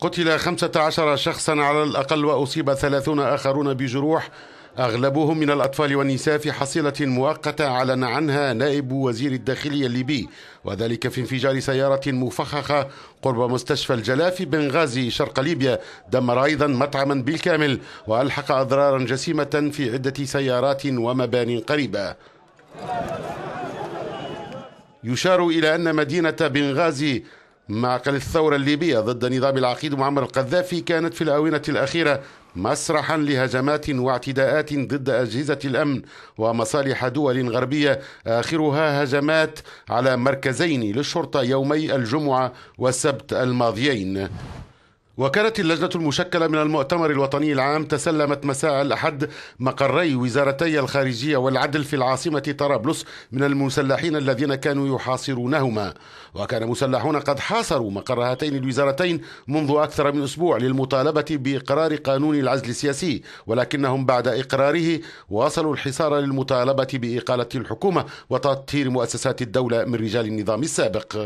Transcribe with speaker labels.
Speaker 1: قتل 15 شخصا على الأقل وأصيب 30 آخرون بجروح أغلبهم من الأطفال والنساء في حصيلة مؤقتة أعلن عنها نائب وزير الداخلية الليبي وذلك في انفجار سيارة مفخخة قرب مستشفى الجلاء في بنغازي شرق ليبيا دمر أيضا مطعما بالكامل وألحق أضرارا جسيمة في عدة سيارات ومبان قريبة يشار إلى أن مدينة بنغازي معقل الثورة الليبية ضد نظام العقيد معمر القذافي كانت في الآونة الأخيرة مسرحا لهجمات واعتداءات ضد أجهزة الأمن ومصالح دول غربية آخرها هجمات على مركزين للشرطة يومي الجمعة والسبت الماضيين وكانت اللجنة المشكلة من المؤتمر الوطني العام تسلمت مساء الأحد مقري وزارتي الخارجية والعدل في العاصمة طرابلس من المسلحين الذين كانوا يحاصرونهما وكان مسلحون قد حاصروا مقر هاتين الوزارتين منذ أكثر من أسبوع للمطالبة بإقرار قانون العزل السياسي ولكنهم بعد إقراره واصلوا الحصار للمطالبة بإقالة الحكومة وتطهير مؤسسات الدولة من رجال النظام السابق